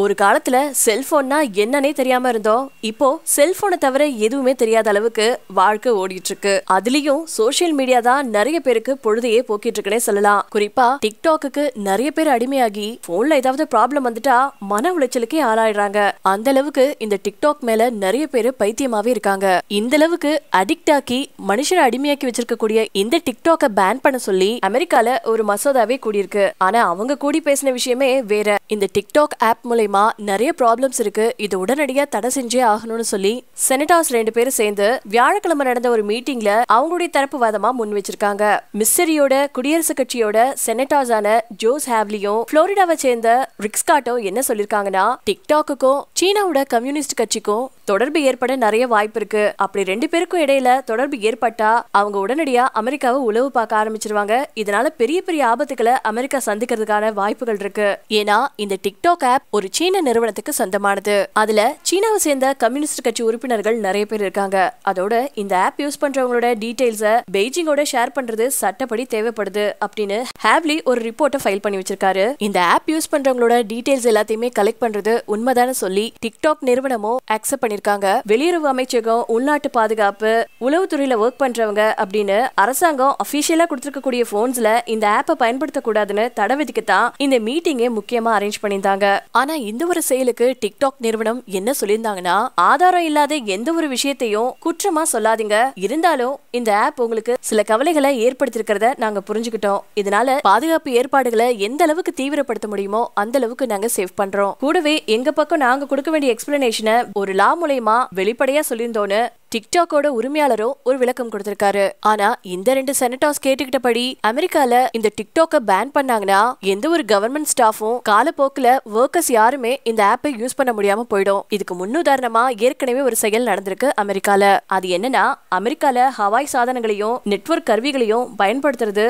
ஒரு காலத்துல செல்போன்னா என்னன்னே தெரியாம இருந்தோம் இப்போ செல்போனை தவிர எதுவுமே தெரியாத அளவுக்கு வாழ்க்கை ஓடிட்டு இருக்கு அதுலயும் சோசியல் மீடியா தான் நிறைய பேருக்கு பொழுதையே போக்கிட்டு இருக்குனே சொல்லலாம் குறிப்பா டிக்டாக்கு நிறைய பேர் அடிமையாகி போன்ல ஏதாவது ப்ராப்ளம் வந்துட்டா மன உளைச்சலுக்கே ஆளாயிடுறாங்க அந்த அளவுக்கு இந்த டிக்டாக் மேல நிறைய பேர் பைத்தியமாவே இருக்காங்க இந்த அளவுக்கு அடிக்ட் ஆக்கி மனுஷனை அடிமையாக்கி வச்சிருக்கக்கூடிய இந்த டிக்டாக்கை பேன் பண்ண சொல்லி அமெரிக்கால ஒரு மசோதாவே கூடியிருக்கு ஆனா அவங்க கூடி பேசின விஷயமே வேற இந்த டிக்டாக் ஆப் மூலம் மூலயமா நிறைய ப்ராப்ளம்ஸ் இருக்கு இது உடனடியாக தடை செஞ்சே ஆகணும்னு சொல்லி செனட்டாஸ் ரெண்டு பேரும் சேர்ந்து வியாழக்கிழமை நடந்த ஒரு மீட்டிங்ல அவங்களுடைய தரப்பு வாதமா முன் வச்சிருக்காங்க மிஸ்டரியோட குடியரசுக் கட்சியோட செனட்டாஸ் ஆன ஜோஸ் ஹேவ்லியும் புளோரிடாவை சேர்ந்த ரிக்ஸ்காட்டும் என்ன சொல்லிருக்காங்கன்னா டிக்டாக்குக்கும் சீனாவோட கம்யூனிஸ்ட் கட்சிக்கும் தொடர்பு ஏற்பட நிறைய வாய்ப்பு இருக்கு அப்படி ரெண்டு பேருக்கும் இடையில தொடர்பு ஏற்பட்டா அவங்க உடனடியா அமெரிக்காவை உளவு பார்க்க ஆரம்பிச்சிருவாங்க இதனால பெரிய பெரிய ஆபத்துக்களை அமெரிக்கா சந்திக்கிறதுக்கான வாய்ப்புகள் இருக்கு ஏன்னா இந்த டிக்டாக் ஆப் ஒரு சீன நிறுவனத்துக்கு சொந்தமானது அதுல சீனாவை சேர்ந்த கம்யூனிஸ்ட் கட்சி உறுப்பினர்கள் நிறைய பேர் இருக்காங்க அதோட இந்த ஆப் யூஸ் பண்றவங்களோட டீடைல்ஸ பெய்ஜிங்கோட ஷேர் பண்றது சட்டப்படி தேவைப்படுது அப்படின்னு ஹேவ்லி ஒரு ரிப்போர்ட்டை ஃபைல் பண்ணி வச்சிருக்காரு இந்த ஆப் யூஸ் பண்றவங்களோட டீடைல்ஸ் எல்லாத்தையுமே கலெக்ட் பண்றது உண்மைதான சொல்லி டிக்டாக் நிறுவனமும் அக்செப்ட் பண்ணி பண்ணிருக்காங்க வெளியுறவு அமைச்சகம் உள்நாட்டு பாதுகாப்பு உளவுத்துறையில ஒர்க் பண்றவங்க அப்படின்னு அரசாங்கம் அபிஷியலா கொடுத்திருக்கக்கூடிய போன்ஸ்ல இந்த ஆப்பை கூடாதுன்னு தடை விதிக்கத்தான் இந்த மீட்டிங்க முக்கியமா அரேஞ்ச் பண்ணியிருந்தாங்க ஆனா இந்த ஒரு செயலுக்கு டிக்டாக் நிறுவனம் என்ன சொல்லியிருந்தாங்கன்னா ஆதாரம் இல்லாத எந்த ஒரு விஷயத்தையும் குற்றமா சொல்லாதீங்க இருந்தாலும் இந்த ஆப் உங்களுக்கு சில கவலைகளை ஏற்படுத்திருக்கிறத நாங்க புரிஞ்சுக்கிட்டோம் இதனால பாதுகாப்பு ஏற்பாடுகளை எந்த அளவுக்கு தீவிரப்படுத்த முடியுமோ அந்த அளவுக்கு நாங்க சேவ் பண்றோம் கூடவே எங்க பக்கம் நாங்க கொடுக்க வேண்டிய எக்ஸ்பிளனேஷனை ஒரு லா மூலயமா வெளிப்படையா சொல்லியிருந்தோன்னு டிக்டாக்கோட உரிமையாளரும் ஒரு விளக்கம் கொடுத்திருக்காரு ஆனா இந்த ரெண்டு செனட்டாஸ் கேட்டுக்கிட்டபடி அமெரிக்கால இந்த டிக்டாக்க பேன் பண்ணாங்கன்னா எந்த ஒரு கவர்மெண்ட் ஸ்டாஃபும் காலப்போக்குல ஒர்க்கர்ஸ் யாருமே இந்த ஆப்பை யூஸ் பண்ண முடியாம போயிடும் இதுக்கு முன்னுதாரணமா ஏற்கனவே ஒரு செயல் நடந்திருக்கு அமெரிக்கால அது என்னன்னா அமெரிக்கால ஹவாய் சாதனங்களையும் நெட்ஒர்க் கருவிகளையும் பயன்படுத்துறது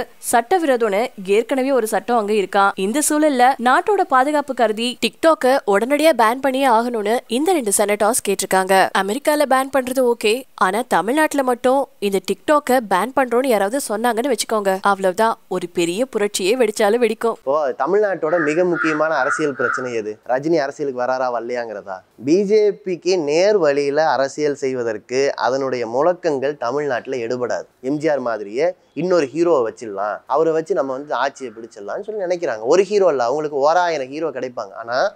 விரோதம்னு ஏற்கனவே ஒரு சட்டம் அங்க இருக்கா இந்த சூழல்ல நாட்டோட பாதுகாப்பு கருதி டிக்டாக்க உடனடியா பேன் பண்ணியே ஆகணும்னு இந்த ரெண்டு செனட்டாஸ் கேட்டு இருக்காங்க அமெரிக்கால பேன் பண்றது ஓகே ஆனா தமிழ்நாட்டுல மட்டும் இந்த டிக்டாக்க பேன் பண்றோன்னு யாராவது சொன்னாங்கன்னு வச்சுக்கோங்க அவ்வளவுதான் ஒரு பெரிய புரட்சியே வெடிச்சாலும் வெடிக்கும் ஓ தமிழ்நாட்டோட மிக முக்கியமான அரசியல் பிரச்சனை எது ரஜினி அரசியலுக்கு வராரா வரலையாங்கிறதா பிஜேபிக்கு நேர் வழியில அரசியல் செய்வதற்கு அதனுடைய முழக்கங்கள் தமிழ்நாட்டில் எடுபடாது எம்ஜிஆர் மாதிரியே இன்னொரு ஹீரோவை வச்சிடலாம் அவரை வச்சு நம்ம வந்து ஆட்சியை பிடிச்சிடலாம்னு சொல்லி நினைக்கிறாங்க ஒரு ஹீரோ இல்லை அவங்களுக்கு ஓராயிரம் ஹீரோ கிடைப்பாங்க ஆனால்